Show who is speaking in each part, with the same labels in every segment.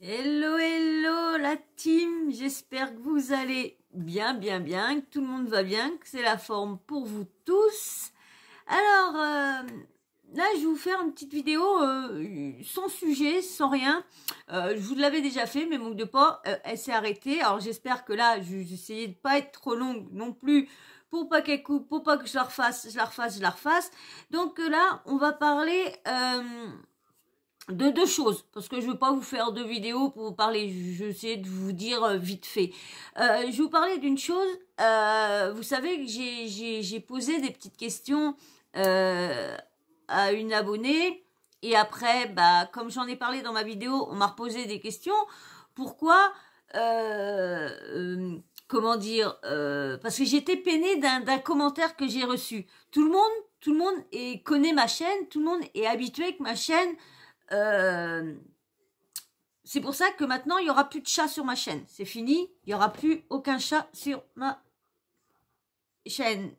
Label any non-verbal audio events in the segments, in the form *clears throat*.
Speaker 1: Hello, hello la team, j'espère que vous allez bien, bien, bien, que tout le monde va bien, que c'est la forme pour vous tous. Alors, euh, là, je vais vous faire une petite vidéo euh, sans sujet, sans rien. Euh, je vous l'avais déjà fait, mais manque de pas, elle s'est arrêtée. Alors, j'espère que là, essayé de pas être trop longue non plus pour pas qu'elle coupe, pour pas que je la refasse, je la refasse, je la refasse. Donc là, on va parler de deux choses, parce que je ne veux pas vous faire deux vidéos pour vous parler, je vais essayer de vous dire euh, vite fait. Euh, je vais vous parler d'une chose, euh, vous savez que j'ai posé des petites questions à une abonnée, et après, bah, comme j'en ai parlé dans ma vidéo, on m'a reposé des questions. Pourquoi Comment dire Parce que j'étais peinée d'un commentaire que j'ai reçu. Tout le monde, tout le monde connaît ma chaîne, tout le monde est habitué que ma chaîne euh, c'est pour ça que maintenant, il n'y aura plus de chat sur ma chaîne. C'est fini, il n'y aura plus aucun chat sur ma chaîne.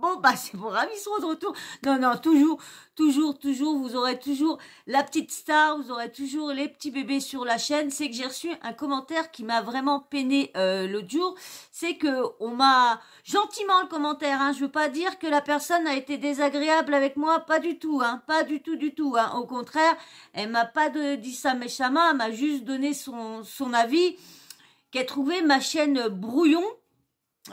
Speaker 1: Bon, bah, c'est pour sont de retour. Non, non, toujours, toujours, toujours, vous aurez toujours la petite star, vous aurez toujours les petits bébés sur la chaîne. C'est que j'ai reçu un commentaire qui m'a vraiment peiné euh, l'autre jour. C'est que on m'a gentiment le commentaire. Hein. Je veux pas dire que la personne a été désagréable avec moi, pas du tout, hein, pas du tout, du tout. Hein. Au contraire, elle m'a pas dit ça méchamment, elle m'a juste donné son son avis, qu'elle trouvait ma chaîne brouillon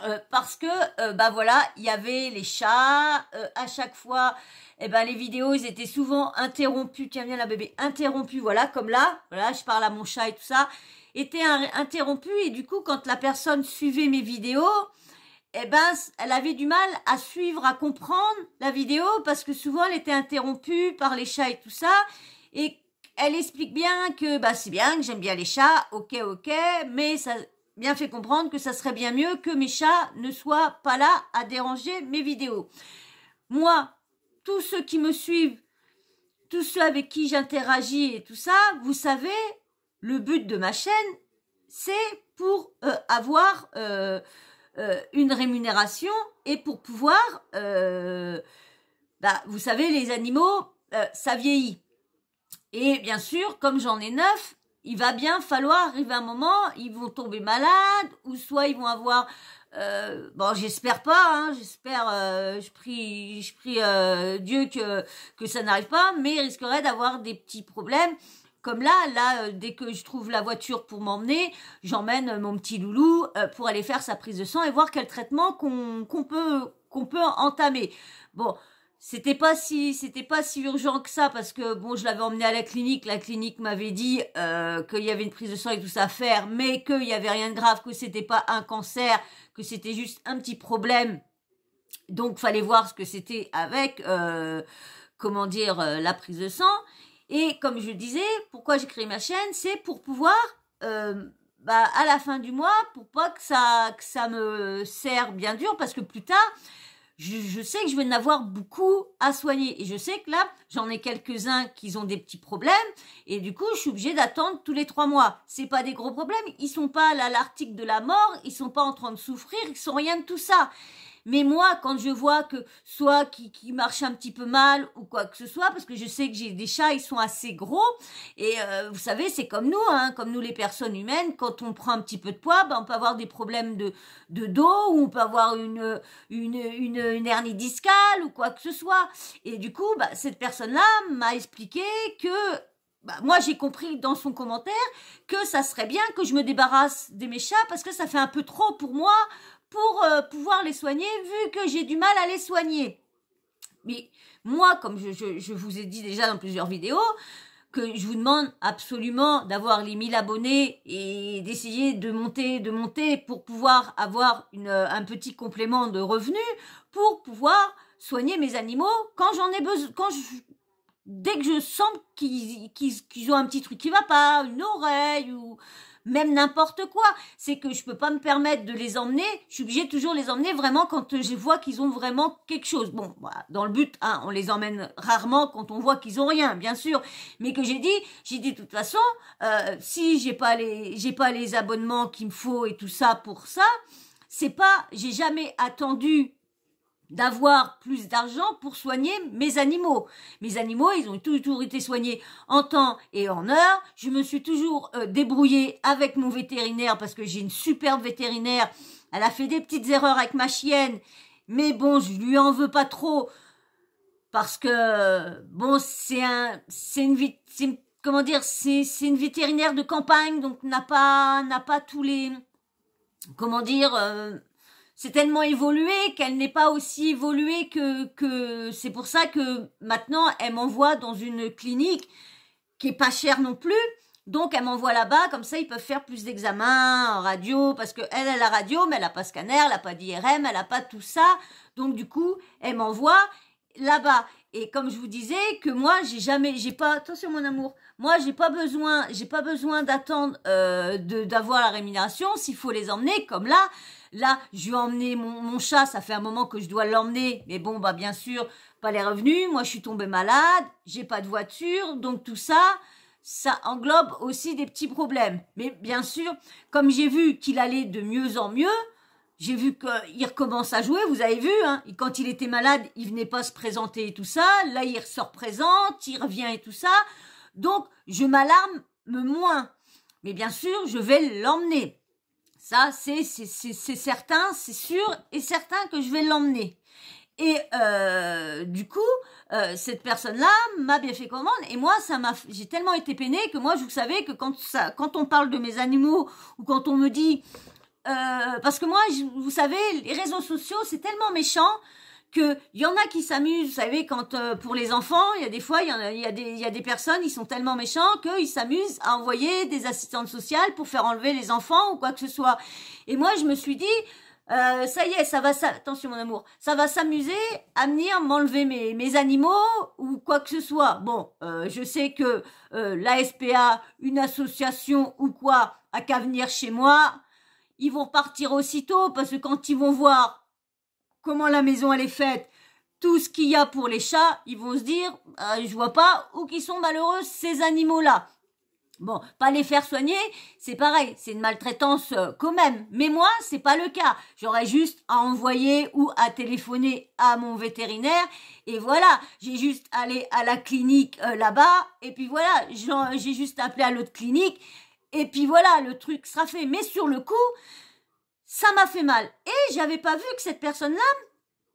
Speaker 1: euh, parce que ben bah voilà, il y avait les chats euh, à chaque fois. Et eh ben les vidéos, ils étaient souvent interrompus. Tiens viens la bébé, interrompues, Voilà, comme là, voilà, je parle à mon chat et tout ça, était interrompu et du coup quand la personne suivait mes vidéos, et eh ben elle avait du mal à suivre, à comprendre la vidéo parce que souvent elle était interrompue par les chats et tout ça et elle explique bien que bah c'est bien que j'aime bien les chats, ok ok, mais ça bien fait comprendre que ça serait bien mieux que mes chats ne soient pas là à déranger mes vidéos. Moi, tous ceux qui me suivent, tous ceux avec qui j'interagis et tout ça, vous savez, le but de ma chaîne, c'est pour euh, avoir euh, euh, une rémunération et pour pouvoir, bah, vous savez, les animaux, ça vieillit. Et bien sûr, comme j'en ai neuf, il va bien falloir arriver un moment, ils vont tomber malades, ou soit ils vont avoir... Euh, bon, j'espère pas, hein, j'espère, euh, je prie, je prie euh, Dieu que, que ça n'arrive pas, mais risqueraient d'avoir des petits problèmes. Comme là, là, dès que je trouve la voiture pour m'emmener, j'emmène mon petit loulou pour aller faire sa prise de sang et voir quel traitement qu'on peut, qu'on peut entamer. Bon, c'était pas si c'était pas si urgent que ça parce que bon je l'avais emmené à la clinique la clinique m'avait dit euh, qu'il y avait une prise de sang et tout ça à faire mais qu'il n'y avait rien de grave que c'était pas un cancer que c'était juste un petit problème donc fallait voir ce que c'était avec euh, comment dire euh, la prise de sang et comme je disais pourquoi j'ai créé ma chaîne c'est pour pouvoir bah, à la fin du mois pour pas que ça que ça me serre bien dur parce que plus tard je, sais que je vais en avoir beaucoup à soigner. Et je sais que là, j'en ai quelques-uns qui ont des petits problèmes. Et du coup, je suis obligée d'attendre tous les trois mois. C'est pas des gros problèmes. Ils sont pas à l'article de la mort. Ils sont pas en train de souffrir. Ils sont rien de tout ça. Mais moi, quand je vois que soit qui, marche un petit peu mal ou quoi que ce soit, parce que je sais que j'ai des chats, ils sont assez gros. Et euh, vous savez, c'est comme nous, hein, comme nous les personnes humaines, quand on prend un petit peu de poids, ben, on peut avoir des problèmes de, de dos ou on peut avoir une, une, hernie discale ou quoi que ce soit. Et du coup, ben, cette personne-là m'a expliqué que ben, moi j'ai compris dans son commentaire que ça serait bien que je me débarrasse de mes chats parce que ça fait un peu trop pour moi pour euh, pouvoir les soigner vu que j'ai du mal à les soigner. Mais moi, comme je, vous ai dit déjà dans plusieurs vidéos, que je vous demande absolument d'avoir les 1000 abonnés et d'essayer de monter, de monter pour pouvoir avoir un petit complément de revenus pour pouvoir soigner mes animaux quand j'en ai besoin, quand je, dès que je sens qu'ils ont un petit truc qui va pas, une oreille ou même n'importe quoi. C'est que je peux pas me permettre de les emmener. Je suis obligée toujours les emmener vraiment quand euh, je vois qu'ils ont vraiment quelque chose. Bon, bah, dans le but, hein, on les emmène rarement quand on voit qu'ils ont rien, bien sûr. Mais que j'ai dit, j'ai dit de toute façon, euh, si j'ai pas les, j'ai pas les abonnements qu'il me faut et tout ça pour ça, c'est pas, j'ai jamais attendu d'avoir plus d'argent pour soigner mes animaux. Mes animaux, ils ont toujours été soignés en temps et en heure. Je me suis toujours euh, débrouillée avec mon vétérinaire parce que j'ai une superbe vétérinaire. Elle a fait des petites erreurs avec ma chienne, mais bon, je lui en veux pas trop parce que bon, c'est un, c'est une, comment dire, c'est, une vétérinaire de campagne, donc n'a pas, n'a pas tous les, comment dire. Euh, c'est tellement évolué qu'elle n'est pas aussi évoluée que, que... c'est pour ça que maintenant elle m'envoie dans une clinique qui est pas chère non plus. Donc elle m'envoie là-bas, comme ça ils peuvent faire plus d'examens en radio, parce que elle, elle la radio, mais elle n'a pas scanner, elle n'a pas d'IRM, elle n'a pas tout ça. Donc du coup, elle m'envoie là-bas. Et comme je vous disais, que moi, j'ai jamais, j'ai pas, attention mon amour, moi, j'ai pas besoin, j'ai pas besoin d'attendre euh, de d'avoir la rémunération s'il faut les emmener, comme là, Là, je vais emmener mon, chat, ça fait un moment que je dois l'emmener, mais bon, bah bien sûr, pas les revenus, moi je suis tombée malade, j'ai pas de voiture, donc tout ça, ça englobe aussi des petits problèmes. Mais bien sûr, comme j'ai vu qu'il allait de mieux en mieux, j'ai vu qu'il recommence à jouer, vous avez vu, hein. quand il était malade, il venait pas se présenter et tout ça, là il se représente, il revient et tout ça, donc je m'alarme moins. Mais bien sûr, je vais l'emmener. Ça, c'est certain, c'est sûr et certain que je vais l'emmener. Et euh, du coup, euh, cette personne-là m'a bien fait commande et moi, ça j'ai tellement été peinée que moi, je vous savez que quand ça, quand on parle de mes animaux ou quand on me dit, euh, parce que moi, vous savez, les réseaux sociaux, c'est tellement méchant qu'il y en a qui s'amusent, vous savez, quand euh, pour les enfants, il y a des fois, il y, y, y, a des personnes, ils sont tellement méchants qu'ils s'amusent à envoyer des assistantes sociales pour faire enlever les enfants ou quoi que ce soit. Et moi, je me suis dit, euh, ça y est, ça va, ça, attention mon amour, ça va s'amuser à venir m'enlever mes, mes animaux ou quoi que ce soit. Bon, euh, je sais que l'ASPA, une association ou quoi, a qu'à venir chez moi. Ils vont partir aussitôt parce que quand ils vont voir comment la maison elle est faite, tout ce qu'il y a pour les chats, ils vont se dire, euh, je vois pas où qui sont malheureux ces animaux-là. Bon, pas les faire soigner, c'est pareil, c'est une maltraitance euh, quand même. Mais moi, c'est pas le cas. J'aurais juste à envoyer ou à téléphoner à mon vétérinaire et voilà, j'ai juste allé à la clinique euh, là-bas et puis voilà, j'ai juste appelé à l'autre clinique et puis voilà, le truc sera fait. Mais sur le coup, ça m'a fait mal. Et j'avais pas vu que cette personne-là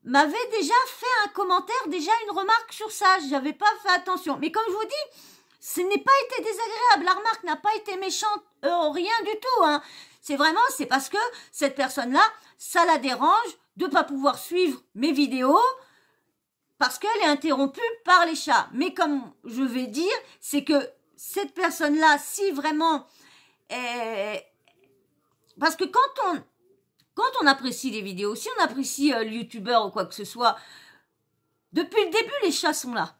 Speaker 1: m'avait déjà fait un commentaire, déjà une remarque sur ça. J'avais pas fait attention. Mais comme je vous dis, ce n'est pas été désagréable. La remarque n'a pas été méchante, euh, rien du tout. Hein. C'est vraiment, c'est parce que cette personne-là, ça la dérange de pas pouvoir suivre mes vidéos parce qu'elle est interrompue par les chats. Mais comme je vais dire, c'est que cette personne-là, si vraiment, euh, parce que quand on, quand on apprécie les vidéos, si on apprécie euh, le youtubeur ou quoi que ce soit, depuis le début, les chats sont là.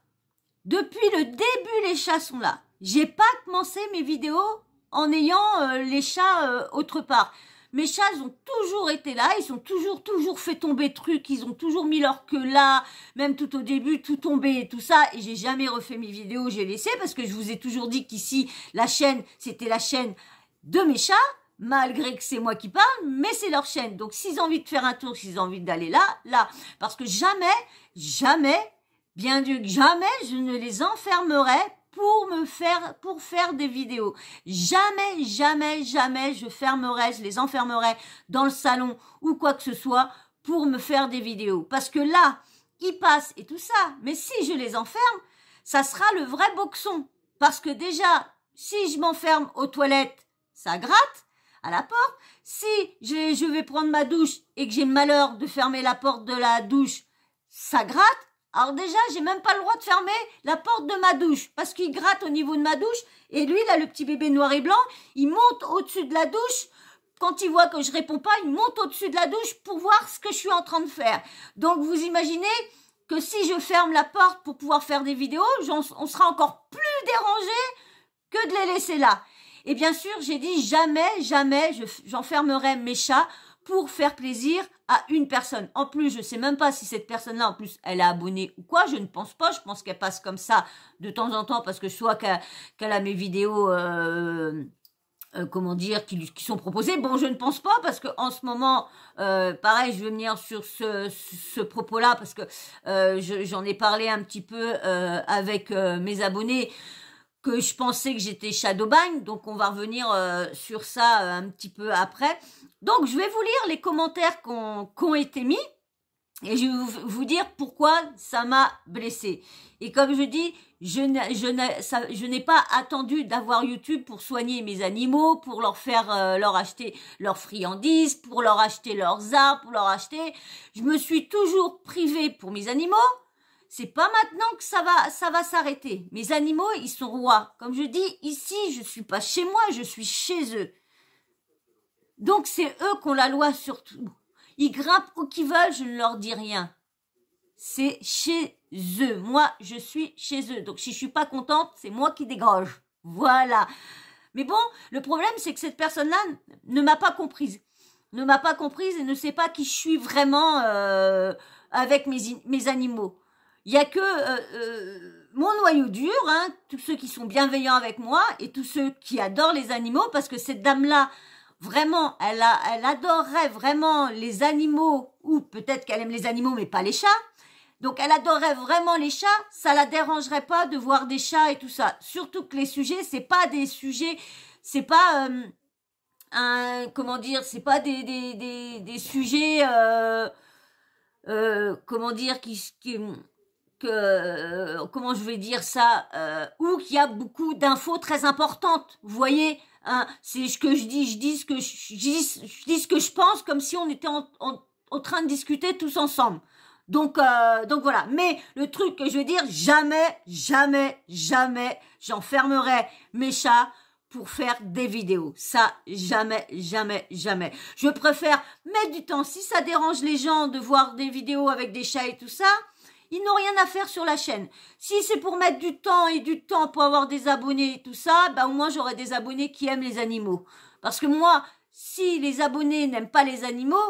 Speaker 1: Depuis le début, les chats sont là. J'ai pas commencé mes vidéos en ayant euh, les chats euh, autre part. Mes chats ont toujours été là, ils ont toujours, toujours fait tomber trucs, ils ont toujours mis leur queue là, même tout au début, tout tombé et tout ça, et j'ai jamais refait mes vidéos, j'ai laissé parce que je vous ai toujours dit qu'ici, la chaîne, c'était la chaîne de mes chats, malgré que c'est moi qui parle, mais c'est leur chaîne. Donc s'ils ont envie de faire un tour, s'ils ont envie d'aller là, là. Parce que jamais, jamais, bien Dieu, jamais je ne les enfermerai pour me faire pour faire des vidéos. Jamais, jamais, jamais je fermerai, je les enfermerai dans le salon ou quoi que ce soit pour me faire des vidéos. Parce que là, ils passent et tout ça. Mais si je les enferme, ça sera le vrai boxon. Parce que déjà, si je m'enferme aux toilettes, ça gratte à la porte. Si je, vais prendre ma douche et que j'ai le malheur de fermer la porte de la douche, ça gratte. Alors déjà, j'ai même pas le droit de fermer la porte de ma douche parce qu'il gratte au niveau de ma douche et lui là le petit bébé noir et blanc, il monte au-dessus de la douche. Quand il voit que je réponds pas, il monte au-dessus de la douche pour voir ce que je suis en train de faire. Donc vous imaginez que si je ferme la porte pour pouvoir faire des vidéos, on sera encore plus dérangé que de les laisser là. Et bien sûr, j'ai dit jamais, jamais, j'enfermerai mes chats pour faire plaisir à une personne. En plus, je ne sais même pas si cette personne-là, en plus, elle est abonnée ou quoi. Je ne pense pas. Je pense qu'elle passe comme ça de temps en temps parce que soit qu'elle a mes vidéos. Euh, euh, comment dire, qui, sont proposées. Bon, je ne pense pas parce que en ce moment, euh, pareil, je veux venir sur ce, propos-là parce que j'en ai parlé un petit peu avec mes abonnés que je pensais que j'étais Shadowbang, donc on va revenir euh, sur ça euh, un petit peu après. Donc je vais vous lire les commentaires qui ont été mis et je vais vous, dire pourquoi ça m'a blessé. Et comme je dis, je n'ai pas attendu d'avoir YouTube pour soigner mes animaux, pour leur faire euh, leur acheter leurs friandises, pour leur acheter leurs arbres, pour leur acheter. Je me suis toujours privée pour mes animaux c'est pas maintenant que ça va, ça va s'arrêter. Mes animaux, ils sont rois. Comme je dis, ici, je suis pas chez moi, je suis chez eux. Donc c'est eux qui ont la loi surtout. Ils grimpent où qu'ils veulent, je ne leur dis rien. C'est chez eux. Moi, je suis chez eux. Donc si je suis pas contente, c'est moi qui dégorge. Voilà. Mais bon, le problème, c'est que cette personne-là ne m'a pas comprise. Ne m'a pas comprise et ne sait pas qui je suis vraiment euh, avec mes, mes animaux il n'y a que euh, euh, mon noyau dur, hein, tous ceux qui sont bienveillants avec moi et tous ceux qui adorent les animaux, parce que cette dame-là, vraiment, elle, a, elle adorerait vraiment les animaux, ou peut-être qu'elle aime les animaux, mais pas les chats. Donc elle adorerait vraiment les chats, ça la dérangerait pas de voir des chats et tout ça. Surtout que les sujets, c'est pas des sujets, c'est pas euh, un, comment dire, c'est pas des, des, des, sujets, comment dire, qui, qui que, euh, comment je vais dire ça, euh, ou qu'il y a beaucoup d'infos très importantes. Vous voyez, hein, c'est ce que je dis, je dis ce que je, dis, je, dis, ce que je pense, comme si on était en, train de discuter tous ensemble. Donc, euh, donc voilà. Mais le truc que je veux dire, jamais, jamais, jamais, j'enfermerai mes chats pour faire des vidéos. Ça, jamais, jamais, jamais. Je préfère mettre du temps. Si ça dérange les gens de voir des vidéos avec des chats et tout ça, ils n'ont rien à faire sur la chaîne. Si c'est pour mettre du temps et du temps pour avoir des abonnés et tout ça, bah au moins j'aurai des abonnés qui aiment les animaux. Parce que moi, si les abonnés n'aiment pas les animaux,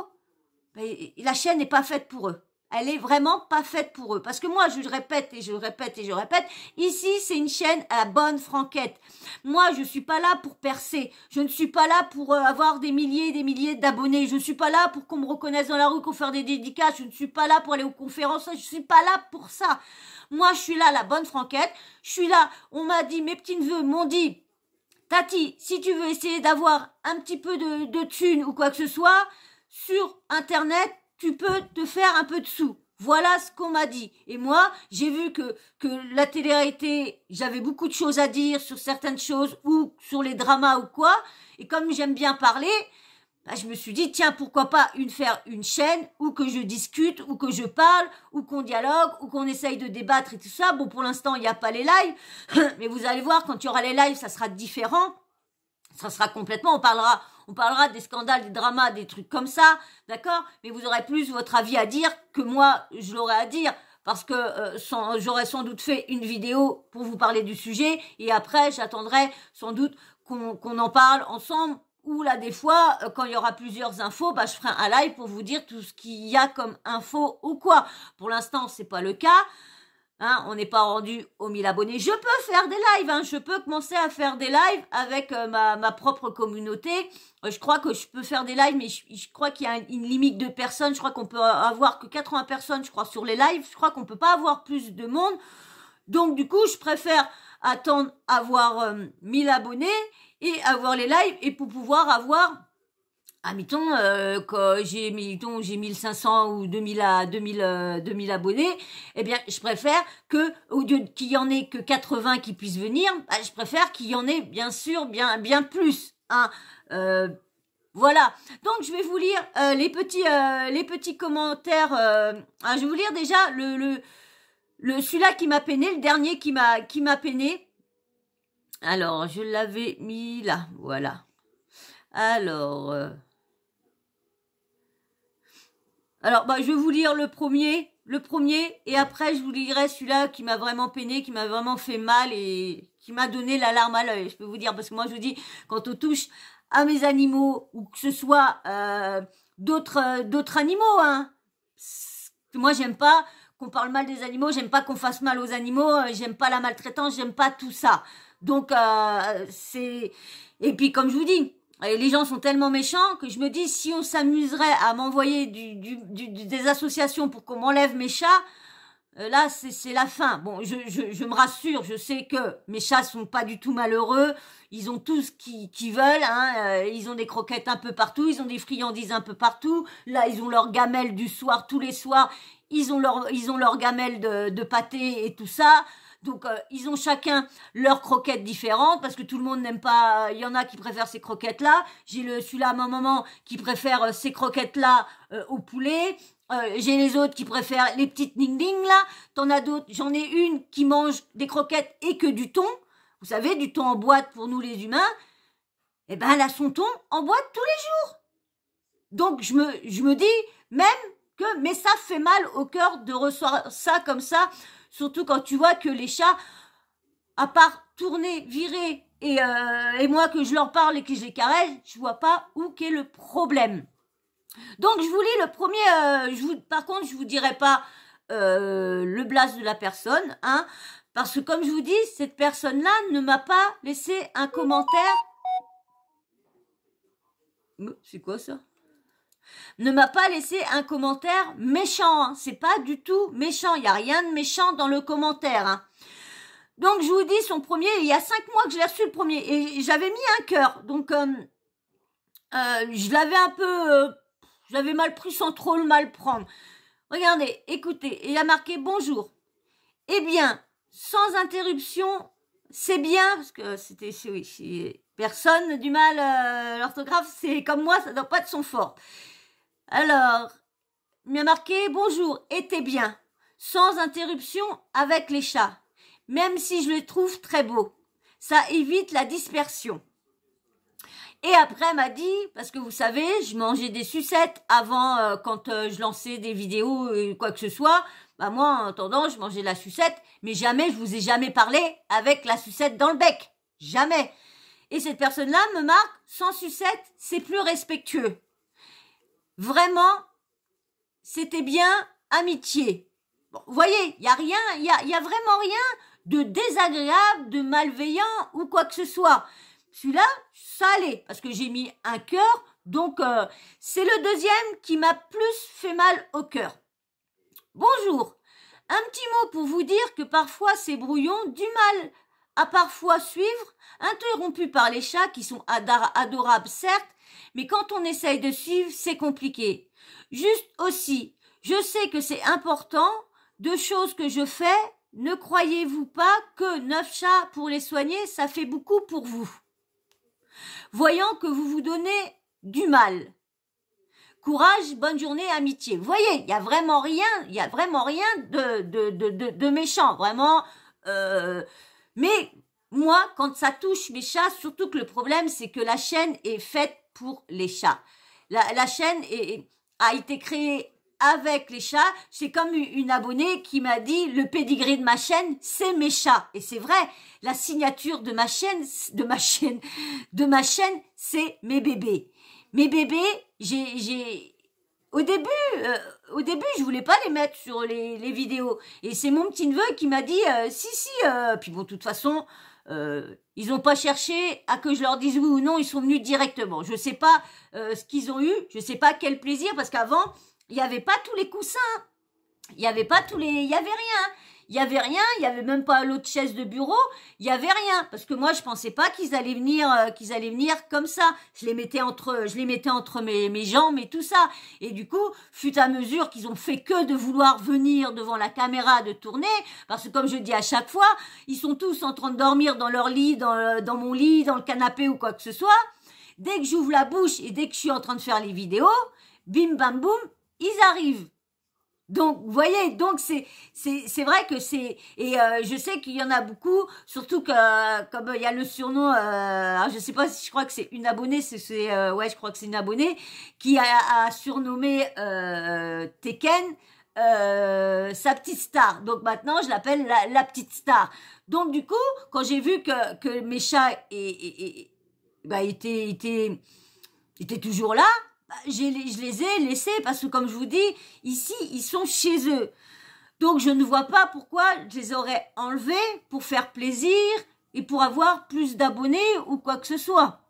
Speaker 1: bah, la chaîne n'est pas faite pour eux elle est vraiment pas faite pour eux. Parce que moi, je répète et je répète et je répète, ici, c'est une chaîne à bonne franquette. Moi, je suis pas là pour percer. Je ne suis pas là pour euh, avoir des milliers et des milliers d'abonnés. Je ne suis pas là pour qu'on me reconnaisse dans la rue, qu'on faire des dédicaces. Je ne suis pas là pour aller aux conférences. Je ne suis pas là pour ça. Moi, je suis là, la bonne franquette. Je suis là. On m'a dit, mes petits neveux m'ont dit, Tati, si tu veux essayer d'avoir un petit peu de, de thunes ou quoi que ce soit, sur Internet, tu peux te faire un peu de sous. Voilà ce qu'on m'a dit. Et moi, j'ai vu que, que la télé-réalité, j'avais beaucoup de choses à dire sur certaines choses ou sur les dramas ou quoi. Et comme j'aime bien parler, bah, je me suis dit, tiens, pourquoi pas une faire une chaîne où que je discute, ou que je parle, ou qu'on dialogue, ou qu'on essaye de débattre et tout ça. Bon, pour l'instant, il n'y a pas les lives. *clears throat* Mais vous allez voir, quand il y aura les lives, ça sera différent. Ça sera complètement, on parlera on parlera des scandales, des dramas, des trucs comme ça, d'accord Mais vous aurez plus votre avis à dire que moi, je l'aurai à dire parce que j'aurai euh, j'aurais sans doute fait une vidéo pour vous parler du sujet et après j'attendrai sans doute qu'on en parle ensemble ou là des fois euh, quand il y aura plusieurs infos bah, je ferai un live pour vous dire tout ce qu'il y a comme info ou quoi pour l'instant ce n'est pas le cas Hein, on n'est pas rendu aux 1000 abonnés. Je peux faire des lives, hein, je peux commencer à faire des lives avec euh, ma, ma, propre communauté. Euh, je crois que je peux faire des lives, mais je, crois qu'il y a une limite de personnes. Je crois qu'on peut avoir que 80 personnes, je crois, sur les lives. Je crois qu'on ne peut pas avoir plus de monde. Donc, du coup, je préfère attendre avoir 1000 euh, abonnés et avoir les lives et pour pouvoir avoir ah euh, quand j'ai, j'ai 1500 ou 2000, à, euh, abonnés, eh bien, je préfère que, au lieu qu'il y en ait que 80 qui puissent venir, bah, je préfère qu'il y en ait, bien sûr, bien, bien plus. Hein. Euh, voilà. Donc je vais vous lire euh, les petits les petits commentaires. Hein, je vais vous lire déjà le le, le celui-là qui m'a peiné, le dernier qui m'a qui m'a peiné. Alors je l'avais mis là, voilà. Alors alors, bah, je vais vous lire le premier, le premier, et après, je vous lirai celui-là qui m'a vraiment peiné, qui m'a vraiment fait mal et qui m'a donné l'alarme à l'œil, je peux vous dire. Parce que moi, je vous dis, quand on touche à mes animaux, ou que ce soit euh, d'autres euh, d'autres animaux, hein, moi, j'aime pas qu'on parle mal des animaux, j'aime pas qu'on fasse mal aux animaux, euh, j'aime pas la maltraitance, j'aime pas tout ça. Donc, c'est... Et puis, comme je vous dis, les gens sont tellement méchants que je me dis, si on s'amuserait à m'envoyer des associations pour qu'on m'enlève mes chats, euh, là, c'est la fin. Bon, je, me rassure, je sais que mes chats sont pas du tout malheureux. Ils ont tout ce qu'ils veulent. Hein. Euh, ils ont des croquettes un peu partout, ils ont des friandises un peu partout. Là, ils ont leur gamelle du soir, tous les soirs. Ils ont leur, ils ont leur gamelle de, de pâté et tout ça. Donc, euh, ils ont chacun leurs croquettes différentes parce que tout le monde n'aime pas. Euh, il y en a qui préfèrent ces croquettes-là. J'ai le celui-là, ma maman, qui préfère euh, ces croquettes-là au poulet. j'ai les autres qui préfèrent les petites ning ding là. T'en as d'autres. J'en ai une qui mange des croquettes et que du thon. Vous savez, du thon en boîte pour nous les humains. Eh ben, là, a son thon en boîte tous les jours. Donc, je me, je me dis même que, mais ça fait mal au cœur de recevoir ça comme ça Surtout quand tu vois que les chats, à part tourner, virer, euh, et, moi que je leur parle et que je les caresse, je vois pas où qu'est le problème. Donc je vous lis le premier, euh, par contre je vous dirai pas euh, le blast de la personne, hein, parce que comme je vous dis, cette personne-là ne m'a pas laissé un commentaire. C'est quoi ça ne m'a pas laissé un commentaire méchant. Hein. C'est pas du tout méchant. Il n'y a rien de méchant dans le commentaire. Hein. Donc je vous dis, son premier, il y a cinq mois que je l'ai reçu le premier. Et j'avais mis un cœur. Donc euh, euh, je l'avais un peu... j'avais euh, je l'avais mal pris sans trop le mal prendre. Regardez, écoutez, il a marqué bonjour. Eh bien, sans interruption, c'est bien, parce que c'était, oui, personne du mal, l'orthographe, c'est comme moi, ça doit pas être son fort. Alors, il m'a marqué bonjour, était bien, sans interruption avec les chats, même si je les trouve très beaux, Ça évite la dispersion. Et après m'a dit, parce que vous savez, je mangeais des sucettes avant euh, quand euh, je lançais des vidéos ou euh, quoi que ce soit. Bah moi, en attendant, je mangeais la sucette, mais jamais je vous ai jamais parlé avec la sucette dans le bec, jamais. Et cette personne-là me marque sans sucette, c'est plus respectueux. Vraiment, c'était bien amitié. vous voyez, il n'y a rien, y a, a vraiment rien de désagréable, de malveillant ou quoi que ce soit. Celui-là, ça allait, parce que j'ai mis un cœur, donc euh, c'est le deuxième qui m'a plus fait mal au cœur. Bonjour. Un petit mot pour vous dire que parfois ces brouillons du mal à parfois suivre, interrompus par les chats qui sont adorables certes, mais quand on essaye de suivre, c'est compliqué. Juste aussi, je sais que c'est important, deux choses que je fais, ne croyez-vous pas que neuf chats pour les soigner, ça fait beaucoup pour vous. Voyant que vous vous donnez du mal. Courage, bonne journée, amitié. Vous voyez, il n'y a vraiment rien, il y a vraiment rien de, méchant, vraiment. Euh, mais moi, quand ça touche mes chats, surtout que le problème, c'est que la chaîne est faite pour les chats. La, chaîne a été créée avec les chats. C'est comme une abonnée qui m'a dit le pedigree de ma chaîne, c'est mes chats. Et c'est vrai, la signature de ma chaîne, de ma chaîne, de ma chaîne, c'est mes bébés. Mes bébés, j'ai, au début, euh, au début, je voulais pas les mettre sur les, vidéos. Et c'est mon petit neveu qui m'a dit, euh, si si. Euh, puis bon, de toute façon, euh, ils n'ont pas cherché à que je leur dise oui ou non, ils sont venus directement. Je ne sais pas euh, ce qu'ils ont eu, je ne sais pas quel plaisir, parce qu'avant, il n'y avait pas tous les coussins, il avait pas tous les... il n'y avait rien. Il n'y avait rien, il n'y avait même pas l'autre chaise de bureau, il n'y avait rien. Parce que moi, je ne pensais pas qu'ils allaient venir, euh, qu'ils allaient venir comme ça. Je les mettais entre, je les mettais entre mes, mes jambes et tout ça. Et du coup, fut à mesure qu'ils ont fait que de vouloir venir devant la caméra de tourner, parce que comme je dis à chaque fois, ils sont tous en train de dormir dans leur lit, dans, euh, dans mon lit, dans le canapé ou quoi que ce soit. Dès que j'ouvre la bouche et dès que je suis en train de faire les vidéos, bim bam boum, ils arrivent. Donc, vous voyez, donc c'est c'est vrai que c'est et euh, je sais qu'il y en a beaucoup, surtout que comme euh, il y a le surnom, euh, je sais pas si je crois que c'est une abonnée, c'est euh, ouais, je crois que c'est une abonnée qui a, surnommé Tekken euh, sa petite star. Donc maintenant, je l'appelle la, petite star. Donc du coup, quand j'ai vu que, que mes chats et, et, et bah, étaient, étaient, étaient toujours là, bah, je les ai laissés parce que, comme je vous dis, ici, ils sont chez eux. Donc, je ne vois pas pourquoi je les aurais enlevés pour faire plaisir et pour avoir plus d'abonnés ou quoi que ce soit.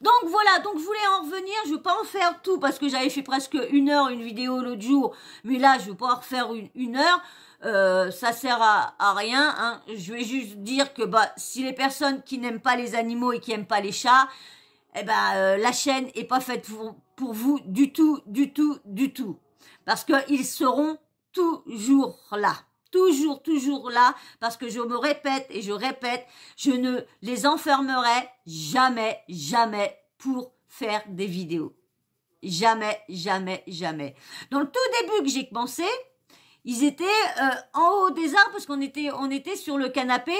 Speaker 1: Donc voilà, donc je voulais en revenir, je ne vais pas en faire tout parce que j'avais fait presque une heure une vidéo l'autre jour, mais là je ne vais pas en refaire une, heure, euh, ça sert à, rien. Hein. Je vais juste dire que bah, si les personnes qui n'aiment pas les animaux et qui n'aiment pas les chats, eh ben, euh, la chaîne est pas faite pour, vous du tout, du tout, du tout. Parce qu'ils seront toujours là. Toujours, toujours là. Parce que je me répète et je répète, je ne les enfermerai jamais, jamais pour faire des vidéos. Jamais, jamais, jamais. Dans le tout début que j'ai commencé, ils étaient euh, en haut des arbres parce qu'on était, on était sur le canapé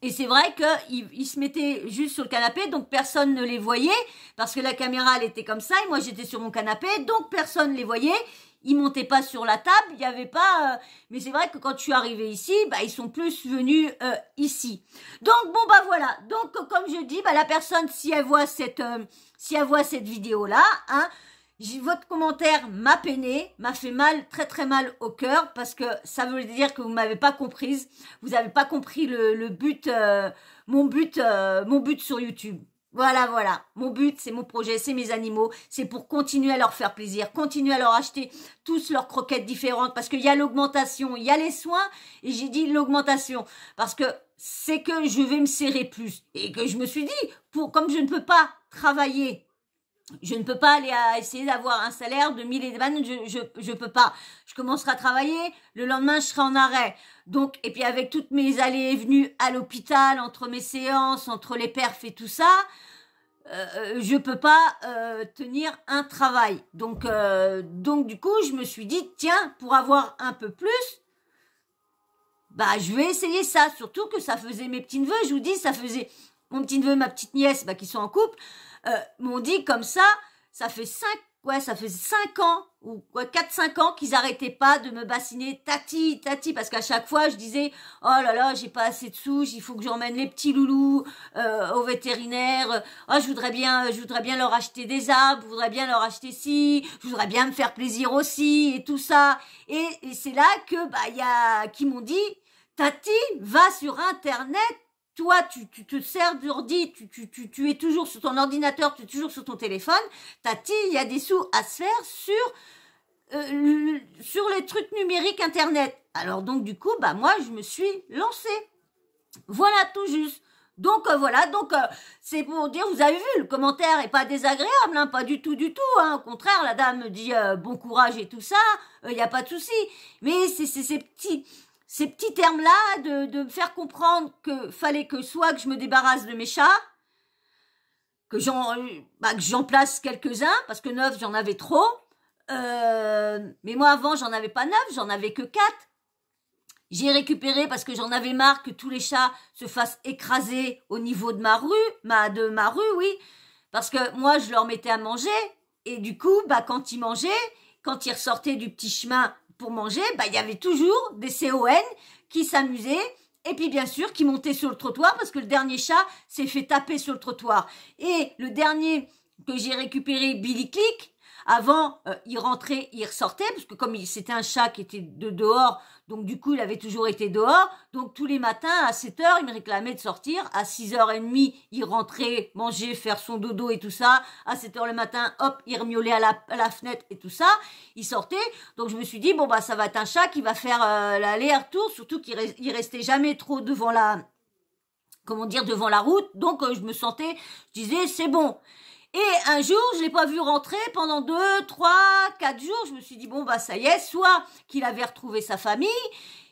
Speaker 1: et c'est vrai qu'ils ils se mettaient juste sur le canapé, donc personne ne les voyait, parce que la caméra, elle était comme ça, et moi j'étais sur mon canapé, donc personne ne les voyait. Ils montaient pas sur la table, il n'y avait pas. Euh, mais c'est vrai que quand je suis arrivée ici, bah, ils sont plus venus euh, ici. Donc bon bah voilà. Donc comme je dis, bah, la personne si elle voit cette euh, si elle voit cette vidéo là, hein, votre commentaire m'a peiné, m'a fait mal, très très mal au cœur, parce que ça veut dire que vous m'avez pas comprise, vous n'avez pas compris le, but, euh, mon but, euh, mon but sur YouTube. Voilà, voilà. Mon but, c'est mon projet, c'est mes animaux. C'est pour continuer à leur faire plaisir, continuer à leur acheter tous leurs croquettes différentes parce qu'il y a l'augmentation, il y a les soins. Et j'ai dit l'augmentation parce que c'est que je vais me serrer plus et que je me suis dit, pour, comme je ne peux pas travailler je ne peux pas aller à essayer d'avoir un salaire de 1000 et de je, ne peux pas. Je commencerai à travailler, le lendemain je serai en arrêt. Donc, et puis avec toutes mes allées et venues à l'hôpital, entre mes séances, entre les perfs et tout ça, euh, je peux pas euh, tenir un travail. Donc, euh, donc du coup, je me suis dit, tiens, pour avoir un peu plus, bah je vais essayer ça. Surtout que ça faisait mes petits neveux, je vous dis, ça faisait mon petit neveu, ma petite nièce, bah, qui sont en couple, m'ont euh, dit comme ça, ça fait cinq ouais, ça fait cinq ans ou quatre cinq ans qu'ils arrêtaient pas de me bassiner Tati, Tati, parce qu'à chaque fois je disais oh là là j'ai pas assez de sous, il faut que j'emmène les petits loulous euh, au vétérinaire, oh je voudrais bien, je voudrais bien leur acheter des arbres, je voudrais bien leur acheter ci, je voudrais bien me faire plaisir aussi et tout ça. Et, c'est là que bah y a qui m'ont dit Tati, va sur internet, toi, tu, te sers d'ordi, tu, tu, tu, es toujours sur ton ordinateur, tu es toujours sur ton téléphone, tati, il y a des sous à se faire sur, euh, sur les trucs numériques Internet. Alors donc, du coup, bah, moi, je me suis lancée. Voilà tout juste. Donc euh, voilà, donc euh, c'est pour dire, vous avez vu, le commentaire est pas désagréable, hein, pas du tout, du tout. Hein. Au contraire, la dame dit bon courage et tout ça, il n'y a pas de souci. Mais c'est ces petits ces petits termes-là, de, de, me faire comprendre que fallait que soit que je me débarrasse de mes chats, que j'en bah, place quelques-uns, parce que neuf, j'en avais trop. Euh, mais moi, avant, j'en avais pas neuf, j'en avais que quatre. J'ai récupéré parce que j'en avais marre que tous les chats se fassent écraser au niveau de ma rue, ma, de ma rue, oui. Parce que moi, je leur mettais à manger. Et du coup, bah, quand ils mangeaient, quand ils ressortaient du petit chemin, pour manger, bah, il y avait toujours des CON qui s'amusaient et puis bien sûr qui montaient sur le trottoir parce que le dernier chat s'est fait taper sur le trottoir. Et le dernier que j'ai récupéré, Billy Click, avant, euh, il rentrait, il ressortait, parce que comme c'était un chat qui était de dehors, donc du coup, il avait toujours été dehors. Donc tous les matins, à 7 h il me réclamait de sortir. À 6h30, il rentrait manger, faire son dodo et tout ça. À 7 h le matin, hop, il remiolait à la, fenêtre et tout ça. Il sortait. Donc je me suis dit, bon, bah ça va être un chat qui va faire euh, l'aller-retour, surtout qu'il ne restait jamais trop devant la, comment dire, devant la route. Donc, euh, je me sentais, je disais, c'est bon. Et un jour, je l'ai pas vu rentrer pendant deux, trois, quatre jours. Je me suis dit, bon, bah, ça y est, soit qu'il avait retrouvé sa famille.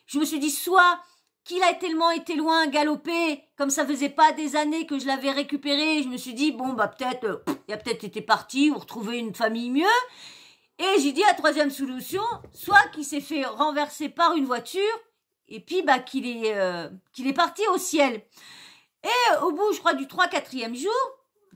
Speaker 1: Je me suis dit, soit qu'il a tellement été loin, galopé, comme ça faisait pas des années que je l'avais récupéré. Je me suis dit, bon, bah, peut-être, euh, il a peut-être été parti ou retrouvé une famille mieux. Et j'ai dit, la troisième solution, soit qu'il s'est fait renverser par une voiture et puis, bah, qu'il est, euh, qu'il est parti au ciel. Et au bout, je crois, du 3-4e jour,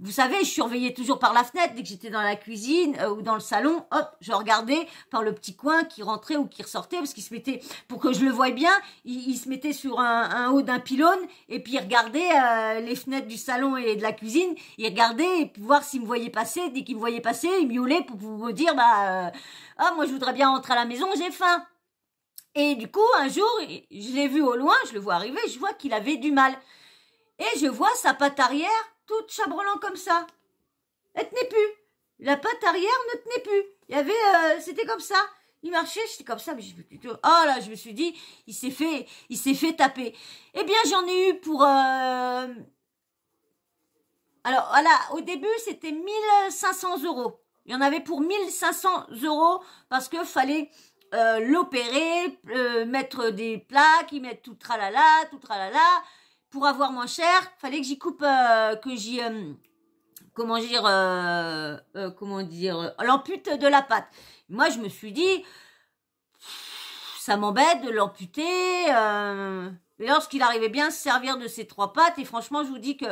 Speaker 1: vous savez, je surveillais toujours par la fenêtre dès que j'étais dans la cuisine euh, ou dans le salon. Hop, je regardais par le petit coin qui rentrait ou qui ressortait parce qu'il se mettait, pour que je le voie bien, il, se mettait sur un, haut d'un pylône et puis il regardait euh, les fenêtres du salon et de la cuisine. Il regardait et voir s'il me voyait passer. Dès qu'il me voyait passer, il miaulait pour vous dire bah euh, ah moi je voudrais bien rentrer à la maison, j'ai faim. Et du coup un jour, je l'ai vu au loin, je le vois arriver, je vois qu'il avait du mal et je vois sa patte arrière tout chabrelant comme ça. Elle tenait plus. La patte arrière ne tenait plus. Il y avait, euh, c'était comme ça. Il marchait, c'était comme ça, mais Oh là, je me suis dit, il s'est fait, il s'est fait taper. Eh bien, j'en ai eu pour. Euh, alors voilà, au début, c'était 1500 euros. Il y en avait pour 1500 euros parce que fallait euh, l'opérer, mettre des plaques, y mettre tout tralala, tout tralala pour avoir moins cher, fallait que j'y coupe, euh, que j'y, euh, comment dire, euh, comment dire, l'ampute de la pâte. Moi, je me suis dit, ça m'embête de l'amputer. lorsqu'il arrivait bien se servir de ses trois pattes, et franchement, je vous dis que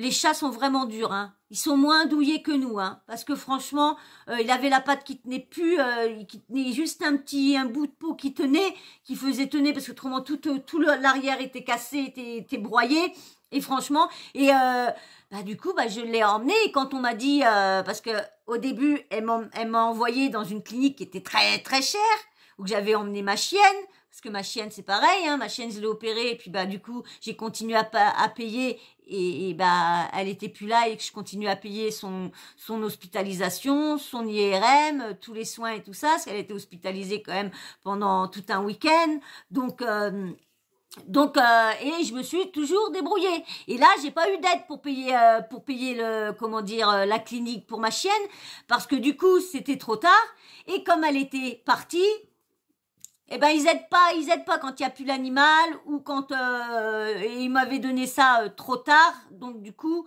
Speaker 1: les chats sont vraiment durs. Hein. Ils sont moins douillés que nous, hein, parce que franchement, euh, il avait la patte qui tenait plus, euh, Il qui tenait juste un petit un bout de peau qui tenait, qui faisait tenir, parce que autrement tout, euh, tout l'arrière était cassé, était, broyé. Et franchement, et bah, du coup, bah, je l'ai emmené. Et quand on m'a dit, parce que au début, elle m'a envoyé dans une clinique qui était très très chère, où j'avais emmené ma chienne, parce que ma chienne c'est pareil, hein, ma chienne je l'ai opérée et puis bah du coup j'ai continué à, à, payer et, bah, elle n'était plus là et que je continue à payer son son hospitalisation, son IRM, tous les soins et tout ça, parce qu'elle était hospitalisée quand même pendant tout un week-end. Donc euh, donc euh, et je me suis toujours débrouillée et là j'ai pas eu d'aide pour payer euh, pour payer le comment dire la clinique pour ma chienne parce que du coup c'était trop tard et comme elle était partie eh bien, ils n'aident pas quand il n'y a plus l'animal ou quand. Euh, ils m'avaient donné ça euh, trop tard. Donc, du coup,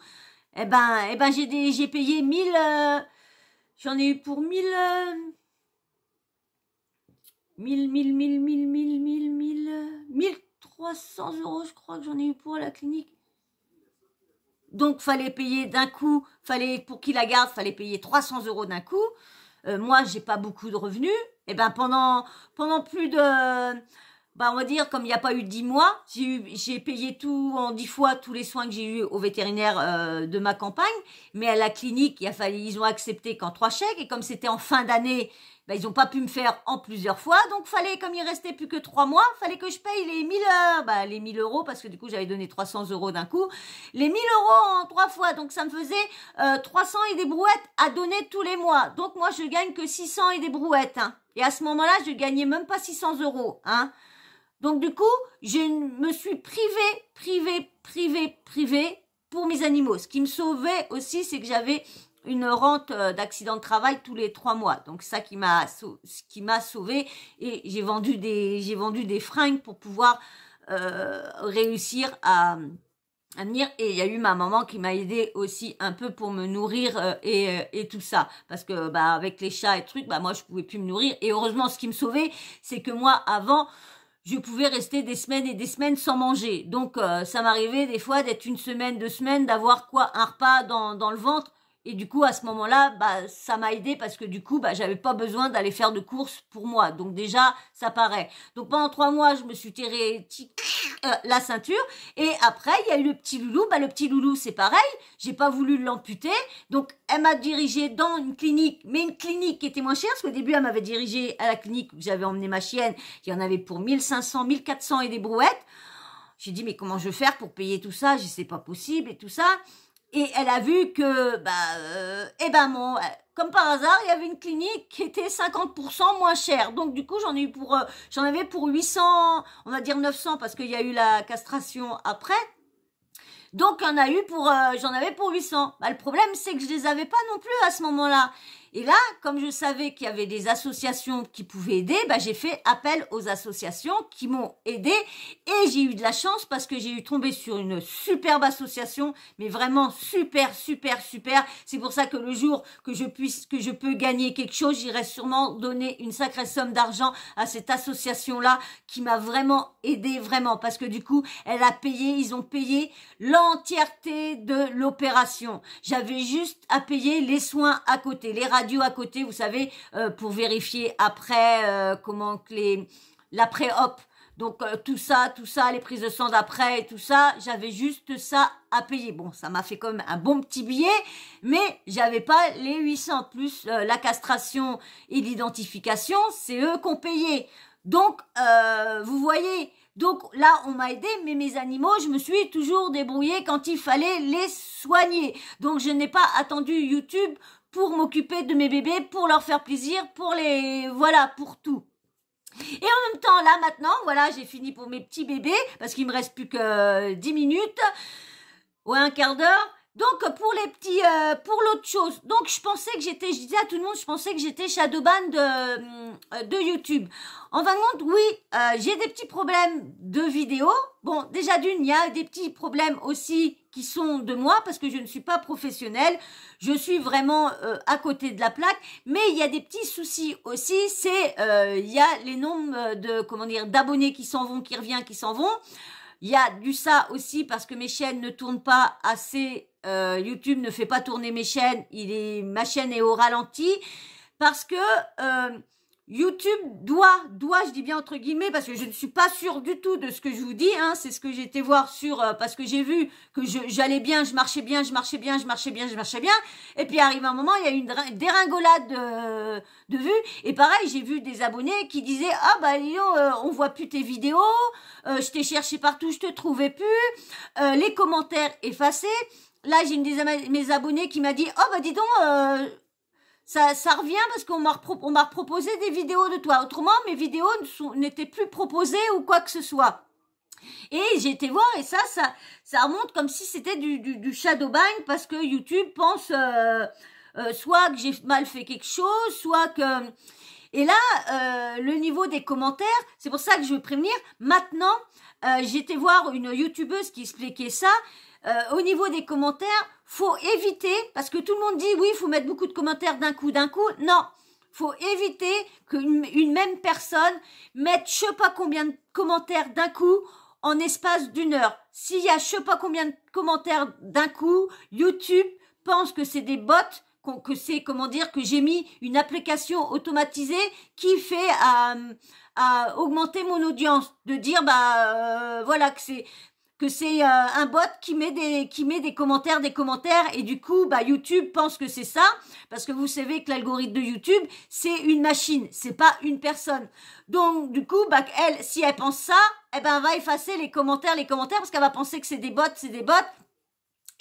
Speaker 1: eh ben, eh ben, j'ai payé 1000. Euh, j'en ai eu pour 1000. 1000, 1000, 1000, 1000, 1000, 1000, 1000, 1000, 1000, 1000, 1000, 300 euros, je crois que j'en ai eu pour la clinique. Donc, il fallait payer d'un coup. pour qu'il la garde, il fallait payer 300 euros d'un coup. Moi, je n'ai pas beaucoup de revenus. Et eh ben pendant, pendant plus de. Ben on va dire, comme il n'y a pas eu dix mois, j'ai payé tout en dix fois tous les soins que j'ai eu au vétérinaire euh, de ma campagne. Mais à la clinique, il a fallu, ils ont accepté qu'en trois chèques. Et comme c'était en fin d'année, ben, ils n'ont pas pu me faire en plusieurs fois. Donc, fallait, comme il restait plus que trois mois, fallait que je paye les 1000 heures, ben, les 1000 euros, parce que du coup, j'avais donné 300 euros d'un coup. Les 1000 euros en trois fois. Donc, ça me faisait 300 euh, et des brouettes à donner tous les mois. Donc, moi, je gagne que 600 et des brouettes. Hein. Et à ce moment-là, je gagnais même pas 600 euros. Hein. Donc du coup, je me suis privée, privée, privée, privée pour mes animaux. Ce qui me sauvait aussi, c'est que j'avais une rente euh, d'accident de travail tous les trois mois. Donc ça qui m'a ce qui m'a sauvé et j'ai vendu des vendu des fringues pour pouvoir euh, réussir à et il y a eu ma maman qui m'a aidé aussi un peu pour me nourrir euh, et, euh, et, tout ça. Parce que bah, avec les chats et trucs, bah, moi, je pouvais plus me nourrir. Et heureusement, ce qui me sauvait, c'est que moi, avant, je pouvais rester des semaines et des semaines sans manger. Donc, euh, ça m'arrivait des fois d'être une semaine, deux semaines, d'avoir quoi Un repas dans, dans le ventre et du coup, à ce moment-là, bah, ça m'a aidé parce que du coup, bah, j'avais pas besoin d'aller faire de courses pour moi. Donc déjà, ça paraît. Donc pendant trois mois, je me suis tiré euh, la ceinture. Et après, il y a eu le petit loulou. Bah, le petit loulou, c'est pareil. J'ai pas voulu l'amputer. Donc elle m'a dirigé dans une clinique, mais une clinique qui était moins chère parce qu'au début, elle m'avait dirigé à la clinique où j'avais emmené ma chienne. Il y en avait pour 1500, 1400 et des brouettes. J'ai dit, mais comment je vais faire pour payer tout ça Je sais pas possible et tout ça. Et elle a vu que, bah, euh, eh ben mon, euh, comme par hasard, il y avait une clinique qui était 50% moins chère. Donc du coup, j'en ai pour, euh, j'en avais pour 800, on va dire 900 parce qu'il y a eu la castration après. Donc j'en a eu pour, j'en avais pour 800. Bah, le problème, c'est que je les avais pas non plus à ce moment-là. Et là, comme je savais qu'il y avait des associations qui pouvaient aider, bah, j'ai fait appel aux associations qui m'ont aidé et j'ai eu de la chance parce que j'ai eu tombé sur une superbe association, mais vraiment super, super, super. C'est pour ça que le jour que je puisse, que je peux gagner quelque chose, j'irai sûrement donner une sacrée somme d'argent à cette association-là qui m'a vraiment aidé, vraiment, parce que du coup, elle a payé, ils ont payé l'entièreté de l'opération. J'avais juste à payer les soins à côté, les radios, à côté, vous savez, euh, pour vérifier après euh, comment que les l'après hop. Donc euh, tout ça, tout ça, les prises de sang d'après tout ça, j'avais juste ça à payer. Bon, ça m'a fait comme un bon petit billet, mais j'avais pas les 800 plus la castration et l'identification, c'est eux qu'ont payé. Donc vous voyez, donc là, on m'a aidé, mais mes animaux, je me suis toujours débrouillée quand il fallait les soigner. Donc je n'ai pas attendu YouTube pour m'occuper de mes bébés, pour leur faire plaisir, pour les... Voilà, pour tout. Et en même temps, là maintenant, voilà, j'ai fini pour mes petits bébés, parce qu'il me reste plus que 10 euh, minutes ou un quart d'heure. Donc pour les petits, euh, pour l'autre chose. Donc je pensais que j'étais, je disais à tout le monde, je pensais que j'étais Shadowban de, euh, de YouTube. En fin de compte, oui, euh, j'ai des petits problèmes de vidéo. Bon, déjà d'une, il y a des petits problèmes aussi qui sont de moi parce que je ne suis pas professionnelle. Je suis vraiment à côté de la plaque. Mais il y a des petits soucis aussi. C'est il y a les nombres de comment dire d'abonnés qui s'en vont, qui reviennent, qui s'en vont. Il y a du ça aussi parce que mes chaînes ne tournent pas assez euh, YouTube ne fait pas tourner mes chaînes, il est, ma chaîne est au ralenti parce que euh, YouTube doit, doit, je dis bien entre guillemets, parce que je ne suis pas sûre du tout de ce que je vous dis, hein, c'est ce que j'étais voir sur, euh, parce que j'ai vu que j'allais bien, je marchais bien, je marchais bien, je marchais bien, je marchais bien, et puis arrive un moment, il y a eu une déringolade de, vues, et pareil, j'ai vu des abonnés qui disaient, ah bah Lyon, on voit plus tes vidéos, je t'ai cherché partout, je te trouvais plus, les commentaires effacés, Là, j'ai une des mes abonnés qui m'a dit « Oh, bah dis donc, euh, ça, ça revient parce qu'on m'a proposé des vidéos de toi. Autrement, mes vidéos n'étaient plus proposées ou quoi que ce soit. » Et j'ai été voir et ça, ça, ça remonte comme si c'était du, du, shadow ban parce que YouTube pense euh, euh, soit que j'ai mal fait quelque chose, soit que... Et là, le niveau des commentaires, c'est pour ça que je veux prévenir. Maintenant, j'étais voir une youtubeuse qui expliquait ça. Euh, au niveau des commentaires, faut éviter, parce que tout le monde dit oui, il faut mettre beaucoup de commentaires d'un coup, d'un coup. Non, faut éviter qu'une une même personne mette je sais pas combien de commentaires d'un coup en espace d'une heure. S'il y a je sais pas combien de commentaires d'un coup, YouTube pense que c'est des bots que c'est comment dire que j'ai mis une application automatisée qui fait euh, euh, augmenter mon audience de dire bah voilà que c'est que c'est euh, un bot qui met des qui met des commentaires des commentaires et du coup bah YouTube pense que c'est ça parce que vous savez que l'algorithme de YouTube c'est une machine c'est pas une personne donc du coup bah elle si elle pense ça et eh ben elle va effacer les commentaires les commentaires parce qu'elle va penser que c'est des bots c'est des bots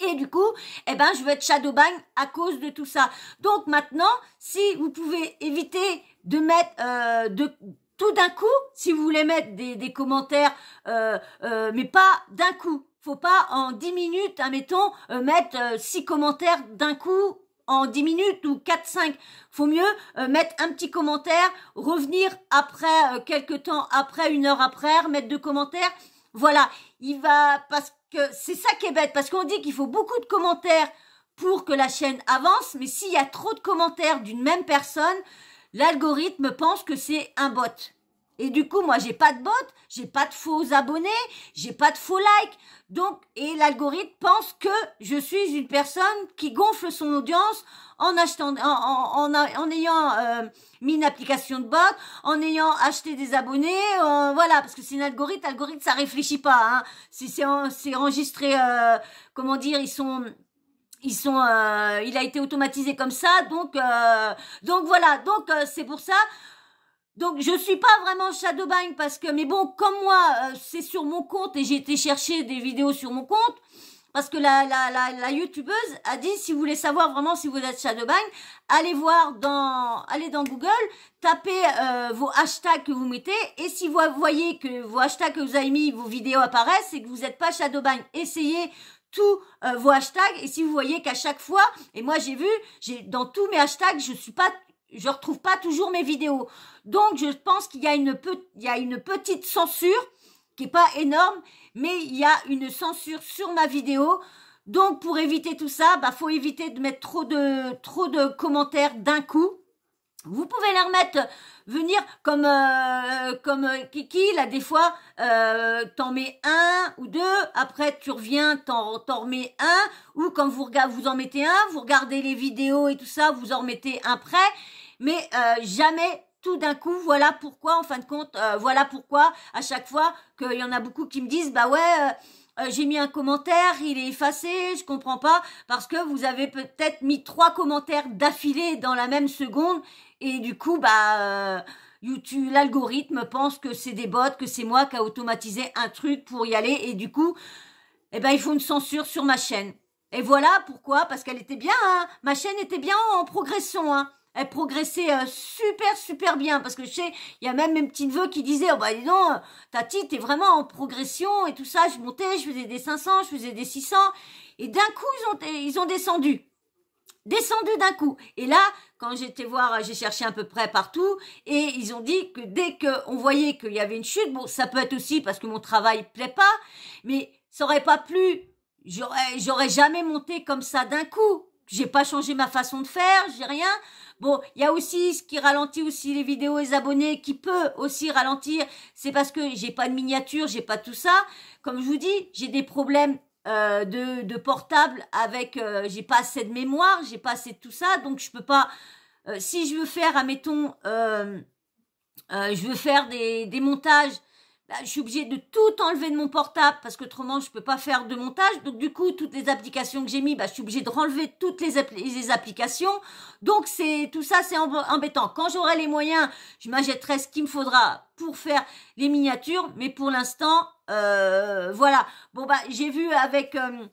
Speaker 1: et du coup, eh ben, je vais être shadowbang à cause de tout ça. Donc maintenant, si vous pouvez éviter de mettre, euh, de tout d'un coup, si vous voulez mettre des, commentaires, euh, euh, mais pas d'un coup. Faut pas en 10 minutes, admettons, euh, mettre 6 commentaires d'un coup en 10 minutes ou 4-5. Faut mieux mettre un petit commentaire, revenir après, quelques temps après, une heure après, remettre deux commentaires. Voilà, il va parce que c'est ça qui est bête, parce qu'on dit qu'il faut beaucoup de commentaires pour que la chaîne avance, mais s'il y a trop de commentaires d'une même personne, l'algorithme pense que c'est un bot. Et du coup, moi, j'ai pas de bot, j'ai pas de faux abonnés, j'ai pas de faux likes. Donc, et l'algorithme pense que je suis une personne qui gonfle son audience en achetant, en, en, ayant euh, mis une application de bot, en ayant acheté des abonnés, voilà, parce que c'est un algorithme. Algorithme, ça réfléchit pas. Hein. C'est enregistré, euh, comment dire, ils sont ils sont, euh, il a été automatisé comme ça, donc, euh, donc voilà, donc euh, c'est pour ça. Donc je suis pas vraiment shadowbang parce que, mais bon, comme moi, c'est sur mon compte et j'ai été chercher des vidéos sur mon compte parce que la, la, la, la youtubeuse a dit si vous voulez savoir vraiment si vous êtes shadowbang, allez voir dans, allez dans Google, tapez vos hashtags que vous mettez et si vous voyez que vos hashtags que vous avez mis, vos vidéos apparaissent et que vous êtes pas shadowbang, essayez tous euh, vos hashtags. Et si vous voyez qu'à chaque fois, et moi j'ai vu, j'ai dans tous mes hashtags, je suis pas je retrouve pas toujours mes vidéos. Donc je pense qu'il y a une il y a une petite censure qui est pas énorme, mais il y a une censure sur ma vidéo. Donc pour éviter tout ça, bah faut éviter de mettre trop de trop de commentaires d'un coup. Vous pouvez les remettre euh, venir comme euh, comme Kiki euh, là des fois t'en mets un ou deux après tu reviens t'en t'en remets un ou comme vous vous en mettez un vous regardez les vidéos et tout ça vous en remettez un prêt mais jamais tout d'un coup, voilà pourquoi, en fin de compte, voilà pourquoi, à chaque fois qu'il y en a beaucoup qui me disent, bah ouais, j'ai mis un commentaire, il est effacé, je comprends pas, parce que vous avez peut-être mis trois commentaires d'affilée dans la même seconde et du coup, bah, euh, YouTube, l'algorithme pense que c'est des bots, que c'est moi qui a automatisé un truc pour y aller. Et du coup, eh ben, ils font une censure sur ma chaîne. Et voilà pourquoi, parce qu'elle était bien, hein. ma chaîne était bien en progression. Hein. elle progressait euh, super super bien parce que je sais, il y a même mes petits neveux qui disaient oh bah dis donc Tati t'es vraiment en progression et tout ça je montais je faisais des 500 je faisais des 600 et d'un coup ont ils ont descendu descendu d'un coup. Et là, quand j'étais voir, j'ai cherché à peu près partout, et ils ont dit que dès qu'on voyait qu'il y avait une chute, bon, ça peut être aussi parce que mon travail plaît pas, mais ça aurait pas plu. J'aurais, j'aurais jamais monté comme ça d'un coup. J'ai pas changé ma façon de faire, j'ai rien. Bon, il y a aussi ce qui ralentit aussi les vidéos, les abonnés, qui peut aussi ralentir. C'est parce que j'ai pas de miniature, j'ai pas tout ça. Comme je vous dis, j'ai des problèmes euh, de, de, portable avec euh, j'ai pas assez de mémoire, j'ai pas assez de tout ça, donc je peux pas. Euh, si je veux faire, admettons, je veux faire des, des montages bah, je suis obligée de tout enlever de mon portable parce que autrement je ne peux pas faire de montage. Donc du coup, toutes les applications que j'ai mis, bah, je suis obligée de renlever toutes les, les applications. Donc c'est tout ça, c'est embêtant. Quand j'aurai les moyens, je m'achèterai ce qu'il me faudra pour faire les miniatures. Mais pour l'instant, euh, voilà. Bon bah j'ai vu avec euh,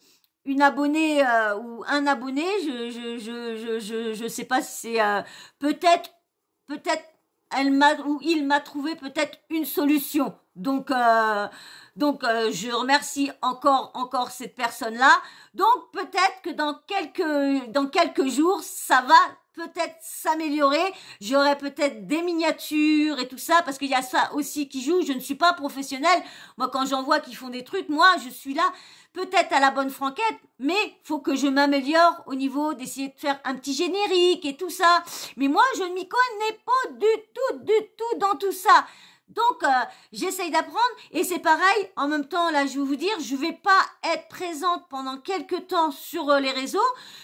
Speaker 1: une abonnée euh, ou un abonné, je je je je je, je sais pas si c'est euh, peut-être peut-être elle m'a ou il m'a trouvé peut-être une solution. Donc, euh, donc euh, je remercie encore, encore cette personne-là. Donc, peut-être que dans quelques, dans quelques jours, ça va peut-être s'améliorer. J'aurai peut-être des miniatures et tout ça, parce qu'il y a ça aussi qui joue. Je ne suis pas professionnelle. Moi, quand j'en vois qui font des trucs, moi, je suis là peut-être à la bonne franquette, mais faut que je m'améliore au niveau d'essayer de faire un petit générique et tout ça. Mais moi, je ne m'y connais pas du tout, du tout dans tout ça. Donc, euh, j'essaye d'apprendre et c'est pareil. En même temps, là, je vais vous dire, je vais pas être présente pendant quelques temps sur euh, les réseaux.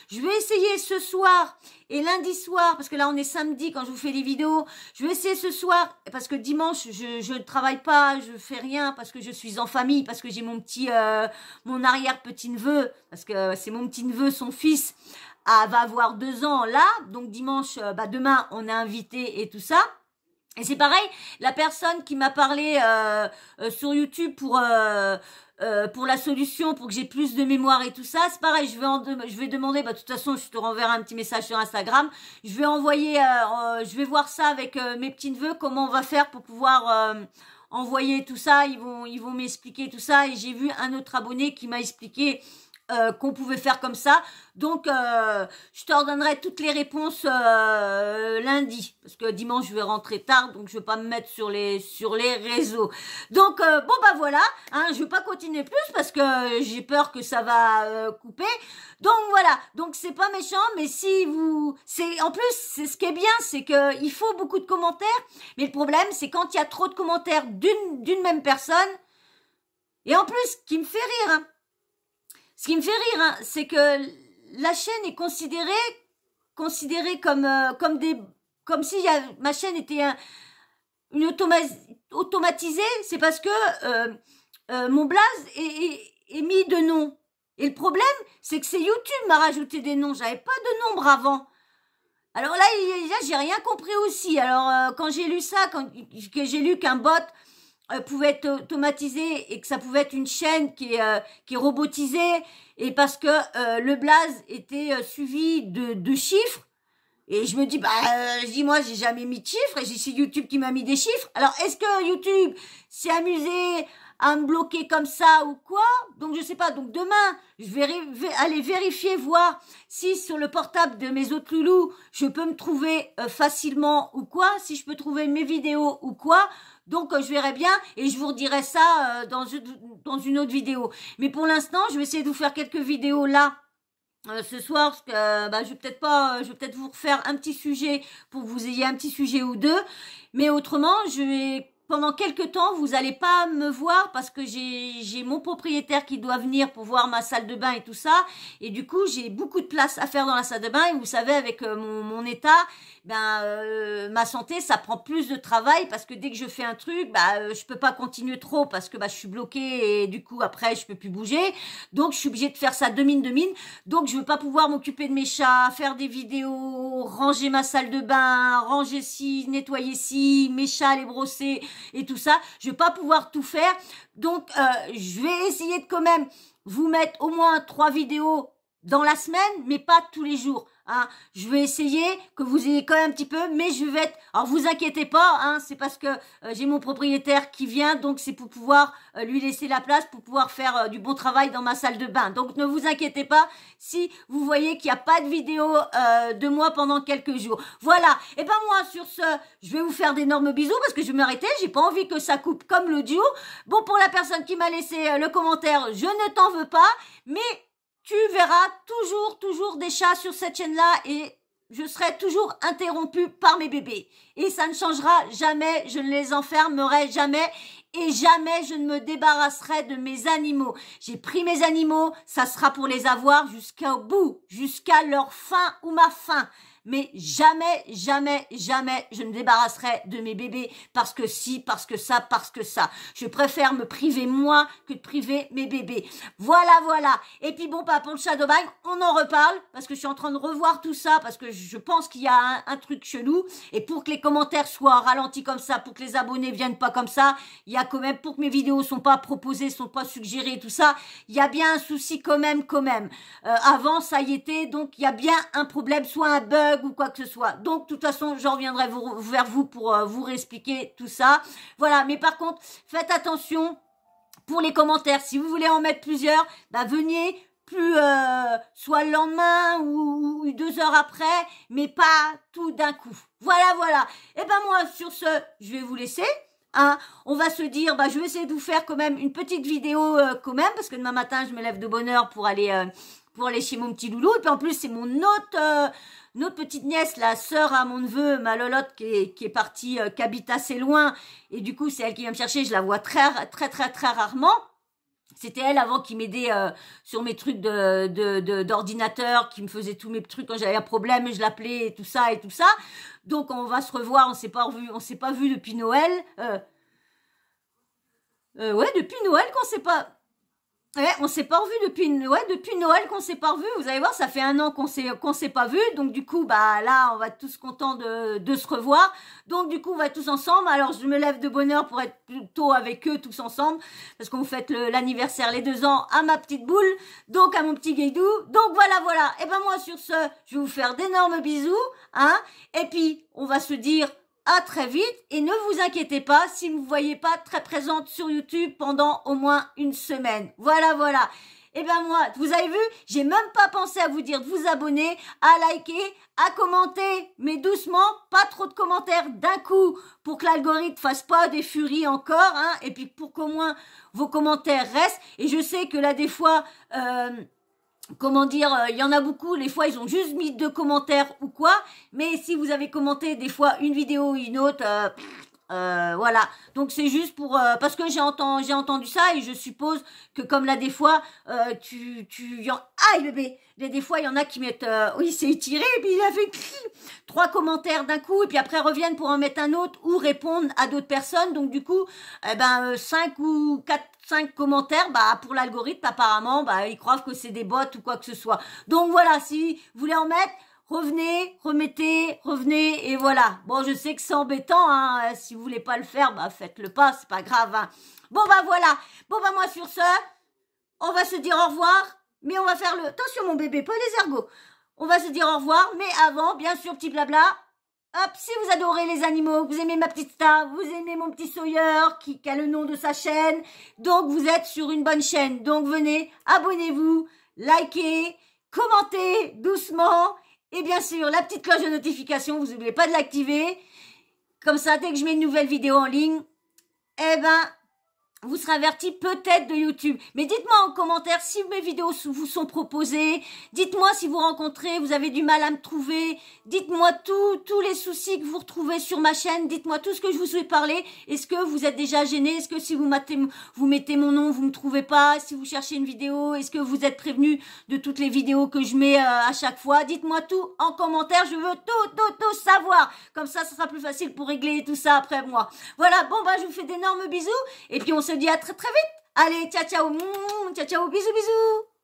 Speaker 1: Je vais essayer ce soir et lundi soir, parce que là, on est samedi quand je vous fais les vidéos. Je vais essayer ce soir, parce que dimanche, je ne travaille pas, je fais rien, parce que je suis en famille, parce que j'ai mon petit, euh, mon arrière-petit-neveu, parce que c'est mon petit-neveu, son fils, ah, va avoir deux ans là. Donc, dimanche, bah, demain, on est invité et tout ça. Et c'est pareil, la personne qui m'a parlé euh, euh, sur YouTube pour euh, pour la solution, pour que j'ai plus de mémoire et tout ça, c'est pareil. Je vais je vais demander. Bah de toute façon, je te renverrai un petit message sur Instagram. Je vais envoyer, je vais voir ça avec mes petits neveux comment on va faire pour pouvoir envoyer tout ça. Ils vont ils vont m'expliquer tout ça. Et j'ai vu un autre abonné qui m'a expliqué euh, qu'on pouvait faire comme ça. Donc, euh, je te redonnerai toutes les réponses euh, lundi, parce que dimanche, je vais rentrer tard, donc je vais pas me mettre sur les, sur les réseaux. Donc, bon, bah voilà, hein, je vais pas continuer plus, parce que j'ai peur que ça va couper. Donc, voilà, donc c'est pas méchant, mais si vous... c'est En plus, c'est ce qui est bien, c'est que il faut beaucoup de commentaires, mais le problème, c'est quand il y a trop de commentaires d'une même personne, et en plus, qui me fait rire, hein, ce qui me fait rire, hein, c'est que la chaîne est considérée, euh, comme, des, comme si euh, ma chaîne était automatisée. C'est parce que euh, mon blaze est, mis de nom. Et le problème, c'est que c'est YouTube m'a rajouté des noms. J'avais pas de nombre avant. Alors là, là j'ai rien compris aussi. Alors quand j'ai lu ça, quand j'ai lu qu'un bot euh, pouvait être automatisé et que ça pouvait être une chaîne qui est, euh, qui robotisée et parce que euh, le blaze était suivi de, de, chiffres et je me dis bah dis moi j'ai jamais mis de chiffres et c'est YouTube qui m'a mis des chiffres alors est-ce que YouTube s'est amusé à me bloquer comme ça ou quoi donc je sais pas donc demain je vais, vais aller vérifier voir si sur le portable de mes autres loulous je peux me trouver facilement ou quoi si je peux trouver mes vidéos ou quoi donc euh, je verrai bien et je vous redirai ça euh, dans, dans une autre vidéo. Mais pour l'instant, je vais essayer de vous faire quelques vidéos là euh, ce soir, parce que bah, je vais peut-être pas, je vais peut-être vous refaire un petit sujet pour que vous ayez un petit sujet ou deux. Mais autrement, je vais pendant quelques temps, vous n'allez pas me voir parce que j'ai mon propriétaire qui doit venir pour voir ma salle de bain et tout ça. Et du coup, j'ai beaucoup de place à faire dans la salle de bain. Et vous savez, avec euh, mon, état, ben, euh, ma santé, ça prend plus de travail parce que dès que je fais un truc, bah, ben, je peux pas continuer trop parce que bah, je suis bloquée et du coup, après, je peux plus bouger. Donc, je suis obligée de faire ça de mine de mine. Donc, je veux pas pouvoir m'occuper de mes chats, faire des vidéos, ranger ma salle de bain, ranger ci, nettoyer ci, mes chats, les brosser et tout ça. Je ne vais pas pouvoir tout faire. Donc, euh, je vais essayer de quand même vous mettre au moins trois vidéos dans la semaine, mais pas tous les jours. Hein. Je vais essayer que vous ayez quand même un petit peu, mais je vais être... Alors vous inquiétez pas, hein, c'est parce que euh, j'ai mon propriétaire qui vient, donc c'est pour pouvoir euh, lui laisser la place, pour pouvoir faire euh, du bon travail dans ma salle de bain. Donc ne vous inquiétez pas si vous voyez qu'il n'y a pas de vidéo de moi pendant quelques jours. Voilà, et ben moi sur ce, je vais vous faire d'énormes bisous parce que je vais m'arrêter, j'ai pas envie que ça coupe comme l'audio. Bon, pour la personne qui m'a laissé le commentaire, je ne t'en veux pas, mais tu verras toujours, toujours des chats sur cette chaîne-là et je serai toujours interrompue par mes bébés. Et ça ne changera jamais, je ne les enfermerai jamais et jamais je ne me débarrasserai de mes animaux. J'ai pris mes animaux, ça sera pour les avoir jusqu'au bout, jusqu'à leur fin ou ma fin mais jamais, jamais, jamais je me débarrasserai de mes bébés parce que si, parce que ça, parce que ça. Je préfère me priver moi que de priver mes bébés. Voilà, voilà. Et puis bon, bah, pour le shadowbag on en reparle parce que je suis en train de revoir tout ça parce que je pense qu'il y a un, truc chelou. Et pour que les commentaires soient ralentis comme ça, pour que les abonnés viennent pas comme ça, il y a quand même, pour que mes vidéos ne sont pas proposées, ne sont pas suggérées, tout ça, il y a bien un souci quand même, quand même. Euh, avant, ça y était, donc il y a bien un problème, soit un bug, ou quoi que ce soit. Donc, de toute façon, j'en reviendrai vers vous pour euh, vous réexpliquer tout ça. Voilà, mais par contre, faites attention pour les commentaires. Si vous voulez en mettre plusieurs, bah, venez plus euh, soit le lendemain ou, deux heures après, mais pas tout d'un coup. Voilà, voilà. Et eh ben moi, sur ce, je vais vous laisser. Hein. On va se dire, bah, je vais essayer de vous faire quand même une petite vidéo euh, quand même, parce que demain matin, je me lève de bonne heure pour aller, pour aller chez mon petit loulou. Et puis en plus, c'est mon autre notre petite nièce, la sœur à mon neveu, ma Lolotte, qui est, qui est partie, euh, qui habite assez loin, et du coup, c'est elle qui vient me chercher, je la vois très, très, très, très rarement. C'était elle avant qui m'aidait euh, sur mes trucs de d'ordinateur, de, qui me faisait tous mes trucs quand j'avais un problème, et je l'appelais et tout ça et tout ça. Donc on va se revoir, on s'est pas revu, on s'est pas vu depuis Noël. Euh, ouais, depuis Noël qu'on s'est pas on s'est pas revu depuis, ouais, depuis Noël qu'on s'est pas revu. Vous allez voir, ça fait un an qu'on s'est qu'on s'est pas vu. Donc du coup, bah là, on va tous contents de, de se revoir. Donc du coup, on va tous ensemble. Alors je me lève de bonne heure pour être plutôt avec eux tous ensemble parce qu'on fête l'anniversaire les deux ans à ma petite boule, donc à mon petit Guédou. Donc voilà, voilà. Et eh ben moi sur ce, je vais vous faire d'énormes bisous, hein. Et puis on va se dire à très vite et ne vous inquiétez pas si vous ne voyez pas très présente sur YouTube pendant au moins une semaine. Voilà, voilà. Et eh ben moi, vous avez vu, j'ai même pas pensé à vous dire de vous abonner, à liker, à commenter, mais doucement, pas trop de commentaires d'un coup pour que l'algorithme fasse pas des furies encore, hein, et puis pour qu'au moins vos commentaires restent. Et je sais que là, des fois, euh, comment dire, euh, il y en a beaucoup, les fois ils ont juste mis deux commentaires ou quoi, mais si vous avez commenté des fois une vidéo ou une autre, euh, euh, voilà, donc c'est juste pour parce que j'ai entendu ça et je suppose que comme là des fois tu tu y en... aïe bébé des, des fois, il y en a qui mettent euh, oui, c'est étiré, et puis il a fait trois commentaires d'un coup, et puis après reviennent pour en mettre un autre ou répondre à d'autres personnes. Donc du coup, eh ben euh, cinq ou quatre, cinq commentaires, bah pour l'algorithme apparemment, bah ils croient que c'est des bots ou quoi que ce soit. Donc voilà, si vous voulez en mettre, revenez, remettez, revenez, et voilà. Bon, je sais que c'est embêtant, hein, euh, si vous voulez pas le faire, bah faites-le pas, c'est pas grave. Hein. Bon bah voilà. Bon bah moi sur ce, on va se dire au revoir. Mais on va faire le... Attention, mon bébé, pas les ergots. On va se dire au revoir, mais avant, bien sûr, petit blabla. Hop, si vous adorez les animaux, vous aimez ma petite star, vous aimez mon petit Sawyer qui, qui a le nom de sa chaîne, donc vous êtes sur une bonne chaîne. Donc venez, abonnez-vous, likez, commentez doucement et bien sûr la petite cloche de notification, vous n'oubliez pas de l'activer. Comme ça, dès que je mets une nouvelle vidéo en ligne, eh ben, vous serez averti peut-être de YouTube. Mais dites-moi en commentaire si mes vidéos vous sont proposées. Dites-moi si vous rencontrez, vous avez du mal à me trouver. Dites-moi tout, tous les soucis que vous retrouvez sur ma chaîne. Dites-moi tout ce que je vous ai parlé. Est-ce que vous êtes déjà gêné Est-ce que si vous, mettez vous mettez mon nom, vous me trouvez pas Si vous cherchez une vidéo, est-ce que vous êtes prévenu de toutes les vidéos que je mets euh, à chaque fois Dites-moi tout en commentaire. Je veux tout, tout, tout savoir. Comme ça, ce sera plus facile pour régler tout ça après moi. Voilà. Bon, bah, je vous fais d'énormes bisous. Et puis, on se je te dis à très très vite. Allez, ciao ciao, ciao ciao, bisous bisous.